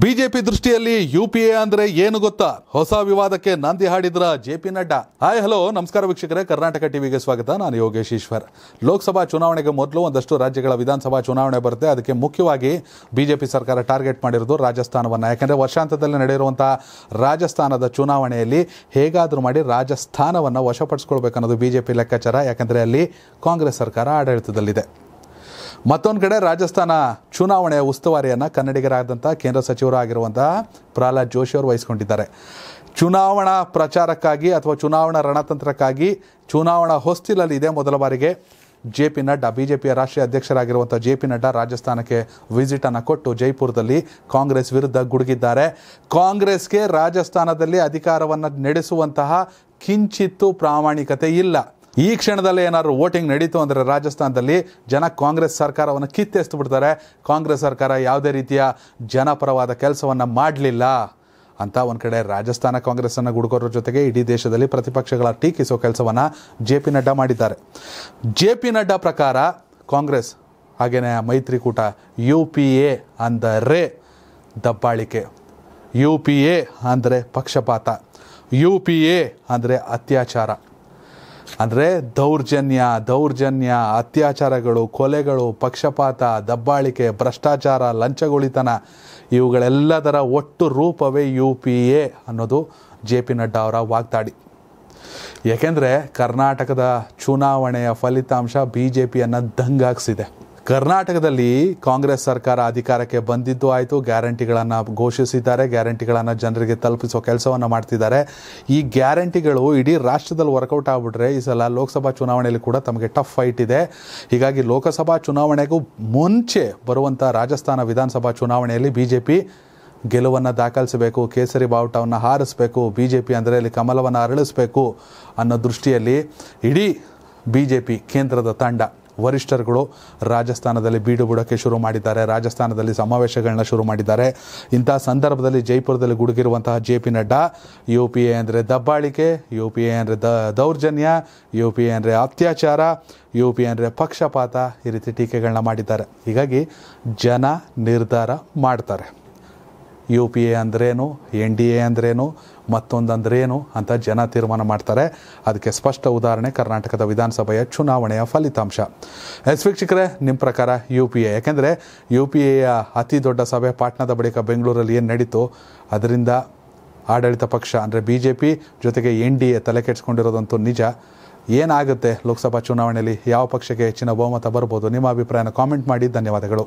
BJP ದೃಷ್ಟಿಯಲ್ಲಿ you P A ಅಂದ್ರೆ ಏನು ಗೊತ್ತಾ ಹೊಸ ವಿವಾದಕ್ಕೆ ನಾಂದಿ ಹಾಡಿದ್ರ J P Nadda hi hello ನಮಸ್ಕಾರ ವೀಕ್ಷಕರೇ ಕರ್ನಾಟಕ ಟಿವಿಗೆ ಸ್ವಾಗತ ನಾನು ಯೋಗೇಶ್ ಈಶ್ವರ್ ಲೋಕಸಭಾ ಚುನಾವಣೆಗೆ ಮೊದಲು ಒಂದಷ್ಟು ರಾಜ್ಯಗಳ ವಿಧಾನಸಭಾ ಚುನಾವಣೆ ಬರುತ್ತೆ ಅದಕ್ಕೆ ಮುಖ್ಯವಾಗಿ ಬಿಜೆಪಿ ಸರ್ಕಾರ ಟಾರ್ಗೆಟ್ ಮಾಡಿರೋದು ರಾಜಸ್ಥಾನವನ್ನು ಯಾಕೆಂದರೆ ವರ್ಷಾಂತದಲ್ಲಿ ನಡೆಯಿರುವಂತಹ ರಾಜಸ್ಥಾನದ ಚುನಾವಣೆಯಲ್ಲಿ ಹೇಗಾದರೂ ಮಾಡಿ ರಾಜಸ್ಥಾನವನ್ನು ವಶಪಡಿಸ್ಕೊಳ್ಬೇಕನ್ನೋದು ಬಿಜೆಪಿ ಲೆಕ್ಕಾಚಾರ ಯಾಕೆಂದರೆ ಅಲ್ಲಿ ಕಾಂಗ್ರೆಸ್ ಸರ್ಕಾರ ಆಡಳಿತದಲ್ಲಿದೆ ಮತ್ತೊಂದು ಕಡೆ ರಾಜಸ್ಥಾನ ಚುನಾವಣೆಯ ಉಸ್ತುವಾರಿಯನ್ನು ಕನ್ನಡಿಗರಾದಂಥ ಕೇಂದ್ರ ಸಚಿವರಾಗಿರುವಂತಹ ಪ್ರಹ್ಲಾದ್ ಜೋಶಿ ಅವರು ವಹಿಸಿಕೊಂಡಿದ್ದಾರೆ ಚುನಾವಣಾ ಪ್ರಚಾರಕ್ಕಾಗಿ ಅಥವಾ ಚುನಾವಣಾ ರಣತಂತ್ರಕ್ಕಾಗಿ ಚುನಾವಣಾ ಹೊಸ್ತಿಲಲ್ಲಿ ಇದೆ ಮೊದಲ ಬಾರಿಗೆ ಜೆ ಪಿ ನಡ್ಡಾ ಬಿಜೆಪಿಯ ರಾಷ್ಟ್ರೀಯ ಅಧ್ಯಕ್ಷರಾಗಿರುವಂಥ ಜೆ ಪಿ ನಡ್ಡಾ ರಾಜಸ್ಥಾನಕ್ಕೆ ವಿಸಿಟನ್ನು ಕೊಟ್ಟು ಜೈಪುರದಲ್ಲಿ ಕಾಂಗ್ರೆಸ್ ವಿರುದ್ಧ ಗುಡುಗಿದ್ದಾರೆ ಕಾಂಗ್ರೆಸ್ಗೆ ರಾಜಸ್ಥಾನದಲ್ಲಿ ಅಧಿಕಾರವನ್ನು ನಡೆಸುವಂತಹ ಕಿಂಚಿತ್ತು ಪ್ರಾಮಾಣಿಕತೆ ಇಲ್ಲ ಈ ಕ್ಷಣದಲ್ಲಿ ಏನಾದರೂ ವೋಟಿಂಗ್ ನಡೀತು ಅಂದರೆ ರಾಜಸ್ಥಾನದಲ್ಲಿ ಜನ ಕಾಂಗ್ರೆಸ್ ಸರ್ಕಾರವನ್ನು ಕಿತ್ತೆಸ್ತು ಬಿಡ್ತಾರೆ ಕಾಂಗ್ರೆಸ್ ಸರ್ಕಾರ ಯಾವುದೇ ರೀತಿಯ ಜನಪರವಾದ ಕೆಲಸವನ್ನು ಮಾಡಲಿಲ್ಲ ಅಂತ ಒಂದು ಕಡೆ ರಾಜಸ್ಥಾನ ಕಾಂಗ್ರೆಸ್ಸನ್ನು ಗುಡ್ಕೋರ ಜೊತೆಗೆ ಇಡೀ ದೇಶದಲ್ಲಿ ಪ್ರತಿಪಕ್ಷಗಳ ಟೀಕಿಸೋ ಕೆಲಸವನ್ನು ಜೆ ಪಿ ನಡ್ಡಾ ಮಾಡಿದ್ದಾರೆ ಜೆ ಪಿ ನಡ್ಡಾ ಪ್ರಕಾರ ಕಾಂಗ್ರೆಸ್ ಹಾಗೆಯೇ ಮೈತ್ರಿಕೂಟ ಯು ಪಿ ಎ ಅಂದರೆ ದಬ್ಬಾಳಿಕೆ ಯು ಪಿ ಎ ಅಂದರೆ ಪಕ್ಷಪಾತ ಯು ಪಿ ಎ ಅಂದರೆ ಅತ್ಯಾಚಾರ ಅಂದರೆ ದೌರ್ಜನ್ಯ ದೌರ್ಜನ್ಯ ಅತ್ಯಾಚಾರಗಳು ಕೊಲೆಗಳು ಪಕ್ಷಪಾತ ದಬ್ಬಾಳಿಕೆ ಭ್ರಷ್ಟಾಚಾರ ಲಂಚಗೊಳಿತನ ಇವುಗಳೆಲ್ಲದರ ಒಟ್ಟು ರೂಪವೇ ಯು ಪಿ ಎ ಅನ್ನೋದು ಜೆ ಪಿ ನಡ್ಡಾ ಅವರ ವಾಗ್ದಾಡಿ ಏಕೆಂದರೆ ಕರ್ನಾಟಕದ ಚುನಾವಣೆಯ ಫಲಿತಾಂಶ ಬಿ ಜೆ ಪಿಯನ್ನು ದಂಗಾಗಿಸಿದೆ ಕರ್ನಾಟಕದಲ್ಲಿ ಕಾಂಗ್ರೆಸ್ ಸರ್ಕಾರ ಅಧಿಕಾರಕ್ಕೆ ಬಂದಿದ್ದು ಆಯಿತು ಗ್ಯಾರಂಟಿಗಳನ್ನು ಘೋಷಿಸಿದ್ದಾರೆ ಗ್ಯಾರಂಟಿಗಳನ್ನು ಜನರಿಗೆ ತಲುಪಿಸುವ ಕೆಲಸವನ್ನು ಮಾಡ್ತಿದ್ದಾರೆ ಈ ಗ್ಯಾರಂಟಿಗಳು ಇಡೀ ರಾಷ್ಟ್ರದಲ್ಲಿ ವರ್ಕೌಟ್ ಆಗಿಬಿಟ್ರೆ ಈ ಸಲ ಲೋಕಸಭಾ ಚುನಾವಣೆಯಲ್ಲಿ ಕೂಡ ತಮಗೆ ಟಫ್ ಫೈಟ್ ಇದೆ ಹೀಗಾಗಿ ಲೋಕಸಭಾ ಚುನಾವಣೆಗೂ ಮುಂಚೆ ಬರುವಂಥ ರಾಜಸ್ಥಾನ ವಿಧಾನಸಭಾ ಚುನಾವಣೆಯಲ್ಲಿ ಬಿ ಜೆ ಪಿ ಗೆಲುವನ್ನು ದಾಖಲಿಸಬೇಕು ಕೇಸರಿ ಬಾವುಟವನ್ನು ಹಾರಿಸಬೇಕು ಬಿ ಜೆ ಪಿ ಅಂದರೆ ಇಲ್ಲಿ ಕಮಲವನ್ನು ಅರಳಿಸಬೇಕು ಅನ್ನೋ ದೃಷ್ಟಿಯಲ್ಲಿ ಇಡೀ ಬಿ ಜೆ ಪಿ ಕೇಂದ್ರದ ತಂಡ ವರಿಷ್ಠರುಗಳು ರಾಜಸ್ಥಾನದಲ್ಲಿ ಬೀಡು ಬುಡಕ್ಕೆ ಶುರು ಮಾಡಿದ್ದಾರೆ ರಾಜಸ್ಥಾನದಲ್ಲಿ ಸಮಾವೇಶಗಳನ್ನ ಶುರು ಮಾಡಿದ್ದಾರೆ ಇಂಥ ಸಂದರ್ಭದಲ್ಲಿ ಜೈಪುರದಲ್ಲಿ ಗುಡುಗಿರುವಂತಹ J P Nadda U P A ಅಂದರೆ ದಬ್ಬಾಳಿಕೆ ಯು ಪಿ ಎ ಅಂದರೆ ದ ದೌರ್ಜನ್ಯ ಯು ಪಿ ಎ ಅಂದರೆ ಅತ್ಯಾಚಾರ ಯು ಪಿ ಅಂದರೆ ಪಕ್ಷಪಾತ ಈ ರೀತಿ ಟೀಕೆಗಳನ್ನ ಮಾಡಿದ್ದಾರೆ ಹೀಗಾಗಿ ಜನ ನಿರ್ಧಾರ ಮಾಡ್ತಾರೆ ಯು ಪಿ ಎ ಅಂದ್ರೇನು ಎನ್ ಡಿ ಎ ಅಂದ್ರೇನು ಮತ್ತೊಂದು ಅಂದ್ರೇನು ಅಂತ ಜನ ತೀರ್ಮಾನ ಮಾಡ್ತಾರೆ ಅದಕ್ಕೆ ಸ್ಪಷ್ಟ ಉದಾಹರಣೆ ಕರ್ನಾಟಕದ ವಿಧಾನಸಭೆಯ ಚುನಾವಣೆಯ ಫಲಿತಾಂಶ ಎಸ್ ವೀಕ್ಷಕರೇ ನಿಮ್ಮ ಪ್ರಕಾರ ಯು ಪಿ ಎ ಯಾಕೆಂದರೆ ಯು ಪಿ ಎಯ ಅತಿ ದೊಡ್ಡ ಸಭೆ ಪಾಟ್ನಾದ ಬಳಿಕ ಬೆಂಗಳೂರಲ್ಲಿ ಏನು ನಡೀತು ಅದರಿಂದ ಆಡಳಿತ ಪಕ್ಷ ಅಂದರೆ ಬಿ ಜೆ ಪಿ ಜೊತೆಗೆ ಎನ್ ಡಿ ಎ ತಲೆ ಕೆಡಿಸ್ಕೊಂಡಿರೋದಂತೂ ನಿಜ ಏನಾಗುತ್ತೆ ಲೋಕಸಭಾ ಚುನಾವಣೆಯಲ್ಲಿ ಯಾವ ಪಕ್ಷಕ್ಕೆ ಹೆಚ್ಚಿನ ಬಹುಮತ ಬರ್ಬೋದು ನಿಮ್ಮ ಅಭಿಪ್ರಾಯನ ಕಾಮೆಂಟ್ ಮಾಡಿ ಧನ್ಯವಾದಗಳು